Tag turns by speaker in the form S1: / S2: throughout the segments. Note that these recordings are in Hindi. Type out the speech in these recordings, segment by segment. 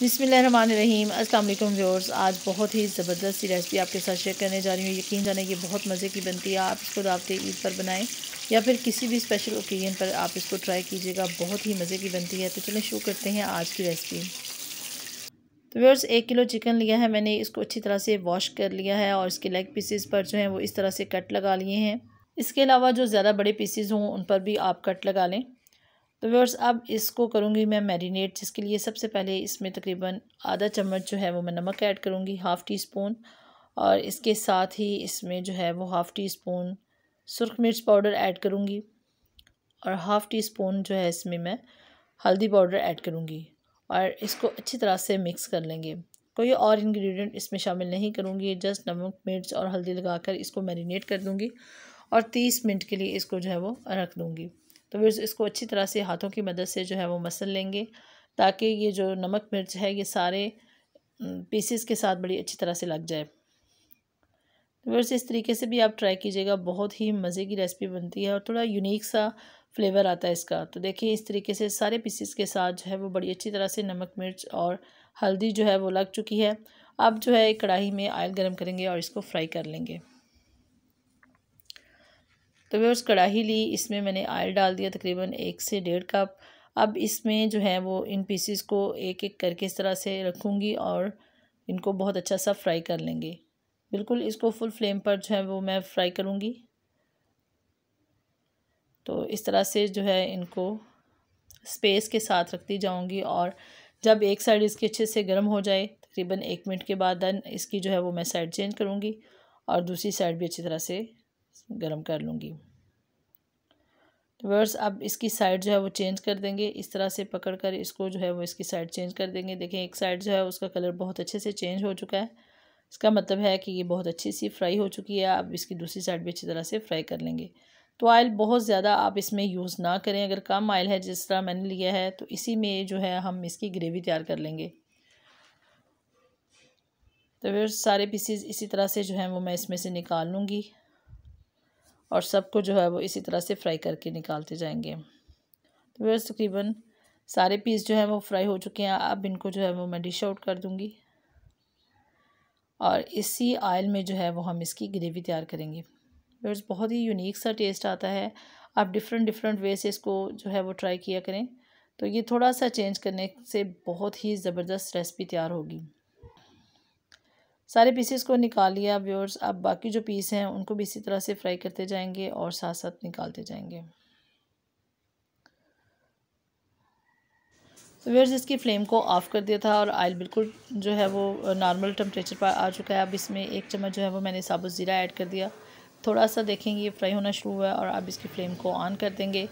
S1: बिसमीम अल्लाम व्यूअर्स आज बहुत ही ज़बरदस्त रेसिपी आपके साथ शेयर करने जा रही हूँ यकीन जाने की बहुत मज़े की बनती है आप इसको रात ईद पर बनाएं या फिर किसी भी स्पेशल ओकेजन पर आप इसको ट्राई कीजिएगा बहुत ही मज़े की बनती है तो चलें शुरू करते हैं आज की रेसिपी तो व्यूअर्स एक किलो चिकन लिया है मैंने इसको अच्छी तरह से वॉश कर लिया है और इसके लेग पीसेस पर जो हैं वो इस तरह से कट लगा लिए हैं इसके अलावा जो ज़्यादा बड़े पीसीज हों उन पर भी आप कट लगा लें तो व्यवर्स अब इसको करूँगी मैं मैरिनेट जिसके लिए सबसे पहले इसमें तकरीबन आधा चम्मच जो है वो मैं नमक ऐड करूँगी हाफ़ टी स्पून और इसके साथ ही इसमें जो है वो हाफ़ टी स्पून सुरख मिर्च पाउडर ऐड करूँगी और हाफ़ टी स्पून जो है इसमें मैं हल्दी पाउडर ऐड करूँगी और इसको अच्छी तरह से मिक्स कर लेंगे कोई और इंग्रेडिएंट इसमें शामिल नहीं करूँगी जस्ट नमक मिर्च और हल्दी लगाकर इसको मैरिनेट कर दूँगी और तीस मिनट के लिए इसको जो है वो रख दूँगी तो फिर इसको अच्छी तरह से हाथों की मदद से जो है वो मसल लेंगे ताकि ये जो नमक मिर्च है ये सारे पीसेस के साथ बड़ी अच्छी तरह से लग जाए तो फिर इस तरीके से भी आप ट्राई कीजिएगा बहुत ही मज़े की रेसिपी बनती है और थोड़ा यूनिक सा फ्लेवर आता है इसका तो देखिए इस तरीके से सारे पीसेस के साथ जो है वो बड़ी अच्छी तरह से नमक मिर्च और हल्दी जो है वो लग चुकी है अब जो है कढ़ाई में आयल गर्म करेंगे और इसको फ्राई कर लेंगे तो मैं उस कढ़ाई ली इसमें मैंने आयल डाल दिया तकरीबन एक से डेढ़ कप अब इसमें जो है वो इन पीसीस को एक एक करके इस तरह से रखूँगी और इनको बहुत अच्छा सा फ्राई कर लेंगे बिल्कुल इसको फुल फ्लेम पर जो है वो मैं फ्राई करूँगी तो इस तरह से जो है इनको स्पेस के साथ रखती जाऊँगी और जब एक साइड इसके अच्छे से गर्म हो जाए तकरीबन एक मिनट के बाद इसकी जो है वो मैं साइड चेंज करूँगी और दूसरी साइड भी अच्छी तरह से गर्म कर लूँगी तो वर्स अब इसकी साइड जो है वो चेंज कर देंगे इस तरह से पकड़ कर इसको जो है वो इसकी साइड चेंज कर देंगे देखें एक साइड जो है उसका कलर बहुत अच्छे से चेंज हो चुका है इसका मतलब है कि ये बहुत अच्छी सी फ्राई हो चुकी है अब इसकी दूसरी साइड भी अच्छी तरह से फ्राई कर लेंगे तो ऑयल बहुत ज़्यादा आप इसमें यूज़ ना करें अगर कम ऑयल है जिस तरह मैंने लिया है तो इसी में जो है हम इसकी ग्रेवी तैयार कर लेंगे तो फिर सारे पीसीज इसी तरह से जो है वो मैं इसमें से निकाल लूँगी और सबको जो है वो इसी तरह से फ्राई करके निकालते जाएंगे तो बस तकरीबन सारे पीस जो है वो फ्राई हो चुके हैं अब इनको जो है वो मैं डिश आउट कर दूँगी और इसी आयल में जो है वो हम इसकी ग्रेवी तैयार करेंगे बस बहुत ही यूनिक सा टेस्ट आता है आप डिफरेंट डिफरेंट वे से इसको जो है वो ट्राई किया करें तो ये थोड़ा सा चेंज करने से बहुत ही ज़बरदस्त रेसिपी तैयार होगी सारे पीसेस को निकाल लिया व्यूअर्स अब बाकी जो पीस हैं उनको भी इसी तरह से फ्राई करते जाएंगे और साथ साथ निकालते जाएंगे तो व्यूअर्स इसकी फ्लेम को ऑफ़ कर दिया था और आयल बिल्कुल जो है वो नॉर्मल टेम्परेचर पर आ चुका है अब इसमें एक चम्मच जो है वो मैंने साबुत ज़ीरा ऐड कर दिया थोड़ा सा देखेंगे ये फ्राई होना शुरू हुआ है और अब इसकी फ्लेम को ऑन कर देंगे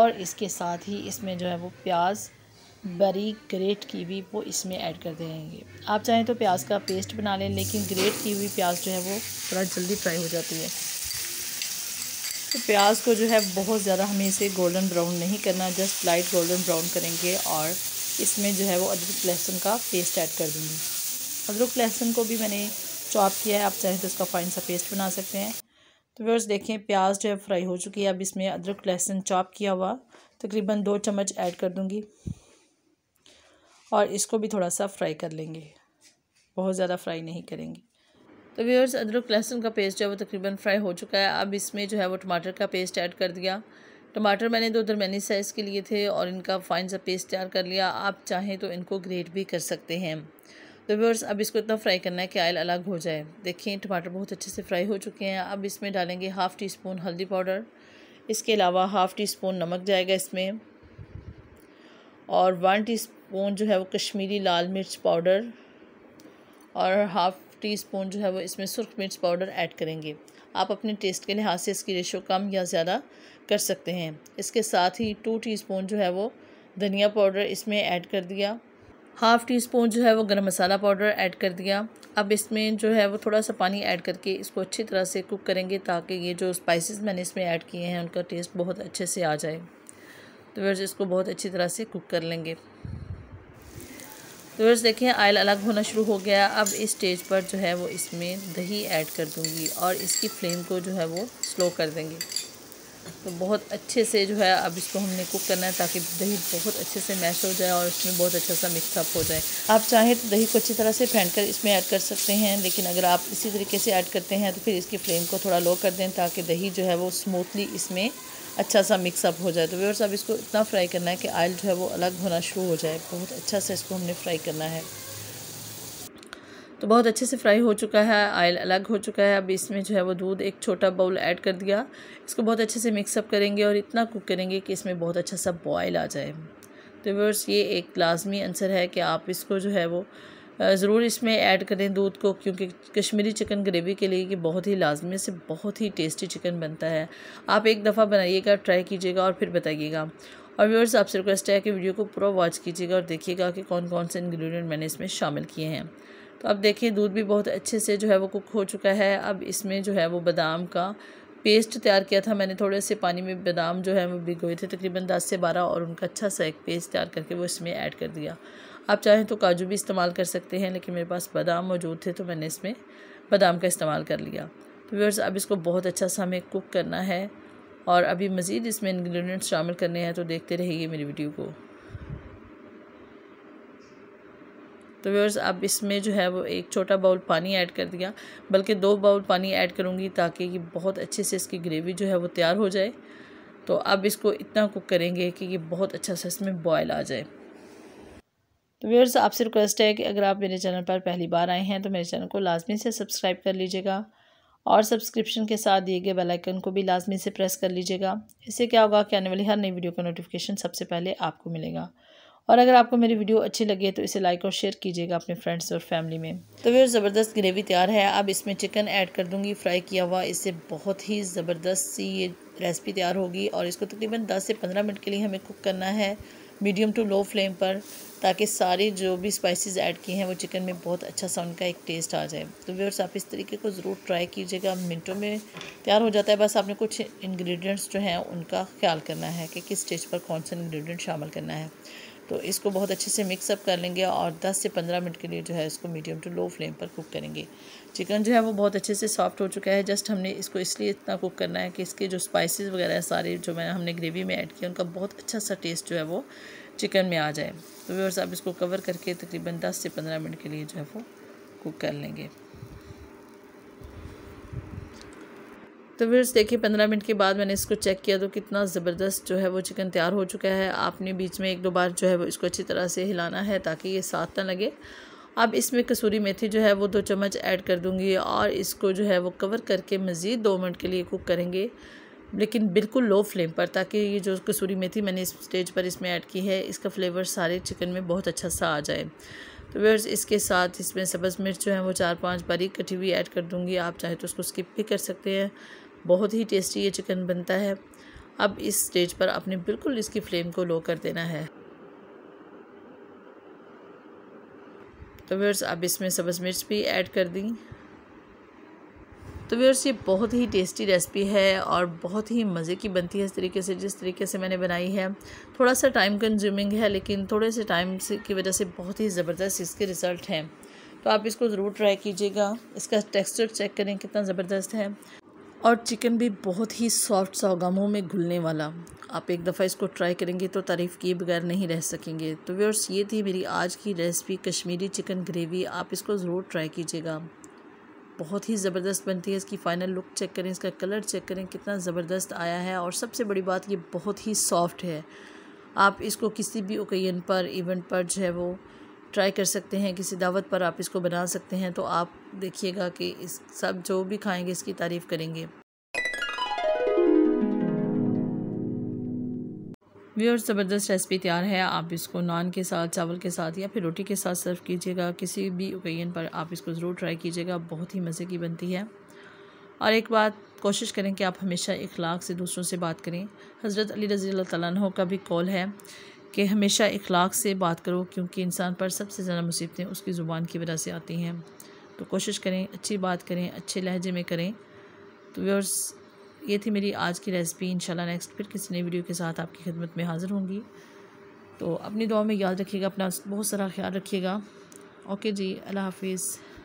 S1: और इसके साथ ही इसमें जो है वो प्याज बरी ग्रेट कीवी वो इसमें ऐड कर देंगे आप चाहें तो प्याज का पेस्ट बना लें लेकिन ग्रेट कीवी प्याज जो है वो थोड़ा जल्दी फ्राई हो जाती है तो प्याज को जो है बहुत ज़्यादा हमें इसे गोल्डन ब्राउन नहीं करना जस्ट लाइट गोल्डन ब्राउन करेंगे और इसमें जो है वो अदरक लहसुन का पेस्ट ऐड कर दूँगी अदरक लहसुन को भी मैंने चॉप किया है आप चाहें तो उसका फाइन सा पेस्ट बना सकते हैं तो व्यवर्स देखें प्याज जो है फ्राई हो चुकी है अब इसमें अदरक लहसुन चॉप किया हुआ तकरीबन दो चम्मच ऐड कर दूँगी और इसको भी थोड़ा सा फ्राई कर लेंगे बहुत ज़्यादा फ्राई नहीं करेंगे तो व्यवर्स अदरक लहसुन का पेस्ट जो है वो तकरीबन फ्राई हो चुका है अब इसमें जो है वो टमाटर का पेस्ट ऐड कर दिया टमाटर मैंने दो दरमैनी साइज़ के लिए थे और इनका फाइन सा पेस्ट तैयार कर लिया आप चाहें तो इनको ग्रेट भी कर सकते हैं तो व्यवर्स अब इसको इतना फ्राई करना है कि आयल अलग हो जाए देखिए टमाटर बहुत अच्छे से फ्राई हो चुके हैं अब इसमें डालेंगे हाफ़ टी स्पून हल्दी पाउडर इसके अलावा हाफ़ टी स्पून नमक जाएगा इसमें और वन टी स्पून जो है वो कश्मीरी लाल मिर्च पाउडर और हाफ़ टी स्पून जो है वो इसमें सुरख मिर्च पाउडर ऐड करेंगे आप अपने टेस्ट के लिहाज से इसकी रेशो कम या ज़्यादा कर सकते हैं इसके साथ ही टू टीस्पून जो है वो धनिया पाउडर इसमें ऐड कर दिया हाफ़ टी स्पून जो है वो गरम मसाला पाउडर ऐड कर दिया अब इसमें जो है वो थोड़ा सा पानी ऐड करके इसको अच्छी तरह से कुक करेंगे ताकि ये जो स्पाइसेस मैंने इसमें ऐड किए हैं उनका टेस्ट बहुत अच्छे से आ जाए तो फिर इसको बहुत अच्छी तरह से कुक कर लेंगे तो व्यवर्स देखें आयल अलग होना शुरू हो गया अब इस स्टेज पर जो है वो इसमें दही ऐड कर दूंगी और इसकी फ्लेम को जो है वो स्लो कर देंगे तो बहुत अच्छे से जो है अब इसको हमने कुक करना है ताकि दही बहुत अच्छे से मैश हो जाए और इसमें बहुत अच्छा सा मिक्सअप हो जाए आप चाहें तो दही को अच्छी तरह से फेंट कर इसमें ऐड कर सकते हैं लेकिन अगर आप इसी तरीके से ऐड करते हैं तो फिर इसकी फ्लेम को थोड़ा लो कर दें ताकि दही जो है वो स्मूथली इसमें अच्छा सा मिक्सअप हो जाए तो व्यवर्स अब इसको इतना फ्राई करना है कि आयल जो है वो अलग होना शुरू हो जाए बहुत अच्छा से इसको हमने फ्राई करना है तो बहुत अच्छे से फ्राई हो चुका है आयल अलग हो चुका है अब इसमें जो है वो दूध एक छोटा बाउल ऐड कर दिया इसको बहुत अच्छे से मिक्सअप करेंगे और इतना कुक करेंगे कि इसमें बहुत अच्छा सा बॉयल आ जाए तो व्यवर्स ये एक लाजमी आंसर है कि आप इसको जो है वो ज़रूर इसमें ऐड करें दूध को क्योंकि कश्मीरी चिकन ग्रेवी के लिए ये बहुत ही लाजमी से बहुत ही टेस्टी चिकन बनता है आप एक दफ़ा बनाइएगा ट्राई कीजिएगा और फिर बताइएगा और व्यूअर्स आपसे रिक्वेस्ट है कि वीडियो को पूरा वॉच कीजिएगा और देखिएगा कि कौन कौन से इन्ग्रीडियंट मैंने इसमें शामिल किए हैं तो अब देखिए दूध भी बहुत अच्छे से जो है वो कुक हो चुका है अब इसमें जो है वो बादाम का पेस्ट तैयार किया था मैंने थोड़े से पानी में बादाम जो है वो भिगोए थे तकरीबन दस से बारह और उनका अच्छा सा एक पेस्ट तैयार करके वो इसमें ऐड कर दिया आप चाहें तो काजू भी इस्तेमाल कर सकते हैं लेकिन मेरे पास बादाम मौजूद थे तो मैंने इसमें बादाम का इस्तेमाल कर लिया तो व्यवर्स अब इसको बहुत अच्छा सा हमें कुक करना है और अभी मज़ीद इसमें इन्ग्रीडियंट्स शामिल करने हैं तो देखते रहिए मेरी वीडियो को तो व्यवर्स अब इसमें जो है वो एक छोटा बाउल पानी ऐड कर दिया बल्कि दो बाउल पानी ऐड करूँगी ताकि ये बहुत अच्छे से इसकी ग्रेवी जो है वो तैयार हो जाए तो अब इसको इतना कुक करेंगे कि ये बहुत अच्छा सा इसमें बॉयल आ जाए तो व्यवर्स आपसे रिक्वेस्ट है कि अगर आप मेरे चैनल पर पहली बार आए हैं तो मेरे चैनल को लाजमी से सब्सक्राइब कर लीजिएगा और सब्सक्रिप्शन के साथ दिए गए बेल आइकन को भी लाजमी से प्रेस कर लीजिएगा इससे क्या होगा कि आने वाली हर नई वीडियो का नोटिफिकेशन सबसे पहले आपको मिलेगा और अगर आपको मेरी वीडियो अच्छी लगे तो इसे लाइक और शेयर कीजिएगा अपने फ्रेंड्स और फैमिली में तो वे ज़बरदस्त ग्रेवी तैयार है अब इसमें चिकन ऐड कर दूँगी फ्राई किया हुआ इससे बहुत ही ज़बरदस्त सी ये रेसिपी तैयार होगी और इसको तकरीबन 10 से 15 मिनट के लिए हमें कुक करना है मीडियम टू लो फ्लेम पर ताकि सारी जो भी स्पाइसेस ऐड की हैं वो चिकन में बहुत अच्छा सा उनका एक टेस्ट आ जाए तो व्यवर्स आप इस तरीके को ज़रूर ट्राई कीजिएगा मिनटों में तैयार हो जाता है बस आपने कुछ इंग्रेडिएंट्स जो हैं उनका ख्याल करना है कि किस स्टेज पर कौन सा इंग्रेडिएंट शामिल करना है तो इसको बहुत अच्छे से मिक्सअप कर लेंगे और दस से पंद्रह मिनट के लिए जो है इसको मीडियम टू लो फ्लेम पर कुक करेंगे चिकन जो है वो बहुत अच्छे से सॉफ्ट हो चुका है जस्ट हमने इसको इसलिए इतना कुक करना है कि इसके जो स्पाइसेस वगैरह सारे जो मैं हमने ग्रेवी में ऐड किया उनका बहुत अच्छा सा टेस्ट जो है वो चिकन में आ जाए तो व्यवर्स आप इसको कवर करके तकरीबन 10 से 15 मिनट के लिए जो है वो कुक कर लेंगे तो व्यवर्स देखिए पंद्रह मिनट के बाद मैंने इसको चेक किया तो कितना ज़बरदस्त जो है वो चिकन तैयार हो चुका है आपने बीच में एक दो बार जो है वो इसको अच्छी तरह से हिलाना है ताकि ये साथ ना लगे अब इसमें कसूरी मेथी जो है वो दो चम्मच ऐड कर दूंगी और इसको जो है वो कवर करके मज़ीद दो मिनट के लिए कुक करेंगे लेकिन बिल्कुल लो फ्लेम पर ताकि ये जो कसूरी मेथी मैंने इस स्टेज पर इसमें ऐड की है इसका फ्लेवर सारे चिकन में बहुत अच्छा सा आ जाए तो व्यर्स इसके साथ इसमें सब्ज़ मिर्च जो है वो चार पांच बारीक कटी हुई ऐड कर दूँगी आप चाहे तो उसको स्किप भी कर सकते हैं बहुत ही टेस्टी ये चिकन बनता है अब इस स्टेज पर आपने बिल्कुल इसकी फ्लेम को लो कर देना है तो व्यर्स अब इसमें सब्ज़ मिर्च भी ऐड कर दी तो व्यवर्स ये बहुत ही टेस्टी रेसिपी है और बहुत ही मज़े की बनती है इस तरीके से जिस तरीके से मैंने बनाई है थोड़ा सा टाइम कंज्यूमिंग है लेकिन थोड़े से टाइम से की वजह से बहुत ही ज़बरदस्त इसके रिज़ल्ट हैं तो आप इसको ज़रूर ट्राई कीजिएगा इसका टेक्स्चर चेक करें कितना ज़बरदस्त है और चिकन भी बहुत ही सॉफ्ट सा होगा मुँह में घुलने वाला आप एक दफ़ा इसको ट्राई करेंगे तो तारीफ़ किए बगैर नहीं रह सकेंगे तो व्यवर्स ये थी मेरी आज की रेसिपी कश्मीरी चिकन ग्रेवी आप इसको ज़रूर ट्राई कीजिएगा बहुत ही ज़बरदस्त बनती है इसकी फाइनल लुक चेक करें इसका कलर चेक करें कितना ज़बरदस्त आया है और सबसे बड़ी बात ये बहुत ही सॉफ्ट है आप इसको किसी भी ओकेजन पर इवेंट पर जो है वो ट्राई कर सकते हैं किसी दावत पर आप इसको बना सकते हैं तो आप देखिएगा कि इस सब जो भी खाएंगे इसकी तारीफ़ करेंगे व्यूअर ज़बरदस्त रेसिपी तैयार है आप इसको नान के साथ चावल के साथ या फिर रोटी के साथ सर्व कीजिएगा किसी भी ओकेजन पर आप इसको ज़रूर ट्राई कीजिएगा बहुत ही मज़े की बनती है और एक बात कोशिश करें कि आप हमेशा इखलाक से दूसरों से बात करें हज़रत अली रज़ी तु का भी कॉल है कि हमेशा इखलाक से बात करो क्योंकि इंसान पर सबसे ज़्यादा मुसीबतें उसकी ज़ुबान की वजह से आती हैं तो कोशिश करें अच्छी बात करें अच्छे लहजे में करें तो व्यवर्स ये थी मेरी आज की रेसिपी इंशाल्लाह नेक्स्ट फिर किसी नई वीडियो के साथ आपकी खिदमत में हाज़िर होंगी तो अपनी दुआ में याद रखिएगा अपना बहुत सारा ख्याल रखिएगा ओके जी अल्लाह हाफिज़